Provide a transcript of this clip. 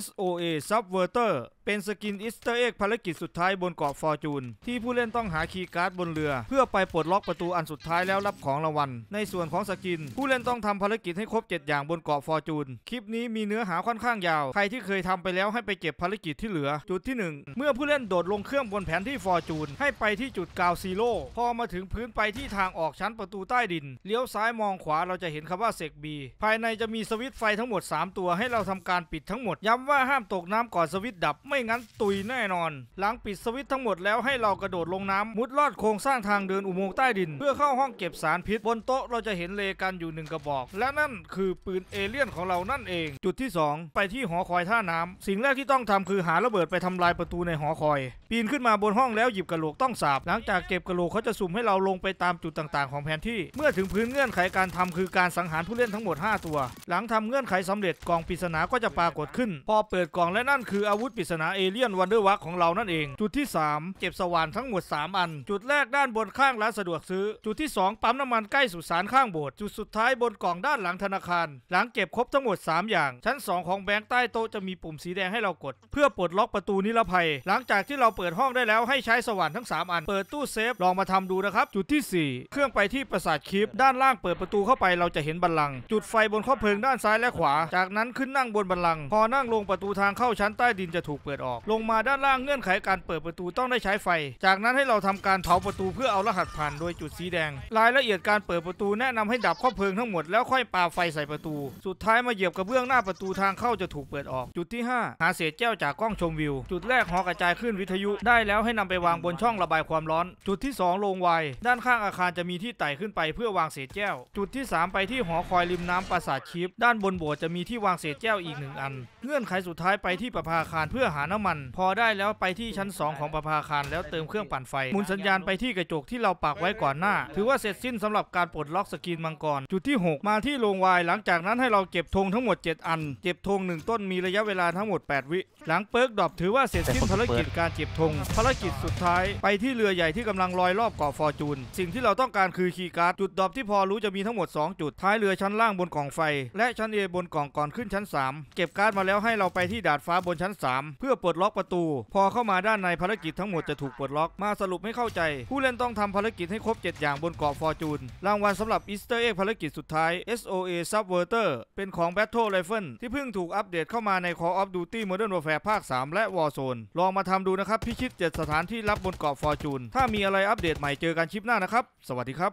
SOA Subverter เป็นสกินอิสเตอร์เอ็กภารกิจสุดท้ายบนเกาะฟอร์จูนที่ผู้เล่นต้องหาคีย์การ์ดบนเรือ เพื่อไปปลดล็อกประตูอันสุดท้ายแล้วรับของรางวัลในส่วนของสกิน ผู้เล่นต้องทำภารกิจให้ครบ 7 อย่างบนเกาะฟอร์จูนคลิปนี้มีเนื้อหาค่อนข้างยาว ใครที่เคยทำไปแล้วให้ไปเก็บภารกิจที่เหลือจุดที่ 1 เมื่อผู้เล่นโดดลงเครื่องบนแผนที่ฟอร์จูนให้ไปที่จุดกาวซีโร่พอมาถึงพื้นไปที่ทางออกชั้นประตูใต้ดินเลี้ยวซ้ายมองขวาเราจะเห็นคำว่าเซกบี ภายในจะมีสวิตไฟทั้งหมด 3 ตัวให้เราทำการปิดทั้งหมด ย้ำว่าห้ามตกน้ำก่อนสวิตดับไม่งั้นตุยแน่นอน หลังปิดสวิตทั้งหมดแล้วให้เรากระโดดลงน้ำมุดลอดโครงสร้างทางเดินอุโมงค์ใต้ดิน เพื่อเข้าห้องเก็บสารพิษบนโต๊ะเราจะเห็นเลกันอยู่หนึ่งกระบอก และนั่นคือปืนเอเลี่ยนของเรานั่นเองจุดที่ 2 ไปที่หอคอยท่าน้ำ สิ่งแรกที่ต้องทำคือหาระเบิดไปทำลายประตูในหอคอย ปีนขึ้นมาบนห้องแล้วหยิบกระโหลกต้องสาบ หลังจากเก็บกระโหลกเขาจะสุ่มให้เราลงไปตามจุดต่าง ๆของแผนที่ เมื่อถึงพื้นเงื่อนไขการทำคือการสังหารผู้เล่นทั้งหมด 5 ตัว หลังทำเงื่อนไขสำเร็จกล่องปริศนาก็จะปรากฏขึ้นพอเปิดกล่องและนั่นคืออาวุธปริศนาาเอเลี่ยนวันเดอร์วัคของเรานั่นเอง จุดที่ 3 เก็บสว่านทั้งหมด 3 อัน จุดแรกด้านบนข้างร้านสะดวกซื้อ จุดที่ 2 ปั๊มน้ำมันใกล้สุสานข้างโบสถ์จุดสุดท้ายบนกล่องด้านหลังธนาคาร หลังเก็บครบทั้งหมด 3 อย่าง ชั้น 2 ของแบงค์ใต้โต๊ะจะมีปุ่มสีแดงให้เรากด เพื่อปลดล็อกประตูนิรภัย หลังจากที่เราเปิดห้องได้แล้วให้ใช้สว่านทั้ง 3 อัน เปิดตู้เซฟลองมาทำดูนะครับ จุดที่ 4 เครื่องไปที่ปราสาทคลิปด้านล่างเปิดประตูเข้าไปเราจะเห็นบันลัง จุดไฟบนข้อเพลิงด้านซ้ายและขวา จากนั้นขึ้นนั่งบนบันลัง พอนั่งลงประตูทางเข้าชั้นใต้ดินจะถูกเปิดิดออกลงมาด้านล่างเงื่อนไขการเปิดประตูต้องได้ใช้ไฟ จากนั้นให้เราทำการเผาประตูเพื่อเอารหัสผ่านโดยจุดสีแดงรายละเอียดการเปิดประตูแนะนำให้ดับข้อเพลิงทั้งหมดแล้วค่อยปาไฟใส่ประตู สุดท้ายมาเหยียบกระเบื้องหน้าประตูทางเข้าจะถูกเปิดออก จุดที่5หาเศษแจ้วจากกล้องชมวิว จุดแรกหอกระจายขึ้นวิทยุ ได้แล้วให้นำไปวางบนช่องระบายความร้อน จุดที่ 2 ลงไวด้านข้างอาคารจะมีที่ไต่ขึ้นไปเพื่อวางเศษแจ้วจุดที่ 3 ไปที่หอคอยริมน้ำปราสาทชิปด้านบนโบสถ์จะมีที่วางเศษแจ้วอีกหนึ่งอันเงื่อนไขสุดท้ายไปที่ประภาคารเพื่อหาน้ามัน พอได้แล้วไปที่ชั้น 2 ของประภาคารแล้วเติมเครื่องปั่นไฟหมุนสัญญาณไปที่กระจกที่เราปักไว้ก่อนหน้า ถือว่าเสร็จสิ้นสำหรับการปลดล็อกสกินมังกร จุดที่ 6 มาที่โรงวาย หลังจากนั้นให้เราเก็บธงทั้งหมด 7 อันเก็บธง1 ต้นมีระยะเวลาทั้งหมด 8 วิ หลังเปิร์กดรอปถือว่าเสร็จสิ้นภารกิจการเก็บธงภารกิจสุดท้ายไปที่เรือใหญ่ที่กำลังลอยรอบเกาะฟอร์จูน สิ่งที่เราต้องการคือคีย์การ์ดจุดดรอปที่พอรู้จะมีทั้งหมด2 จุดท้ายเรือชั้นล่างบนกล่องไฟและชั้นเอบนกล่องก่อนขึ้นชั้น 3 เก็บการ์ดมาแล้วให้เราไปที่ดาดฟ้าบนชั้น 3 เพื่อปลดล็อกประตู พอเข้ามาด้านในภารกิจทั้งหมดจะถูกปลดล็อกมาสรุปให้เข้าใจ ผู้เล่นต้องทำภารกิจให้ครบ 7 อย่างบนเกาะฟอร์จูนรางวัลสำหรับอีสเตอร์เอ็กภารกิจสุดท้าย SOA Subverter เป็นของ Battle Rifle ที่เพิ่งถูกอัปเดตเข้ามาใน Call of Duty Modern Warfare ภาค 3 และ Warzone ลองมาทำดูนะครับพิชิต7สถานที่รับบนเกาะฟอร์จูนถ้ามีอะไรอัปเดตใหม่เจอกันคลิปหน้านะครับ สวัสดีครับ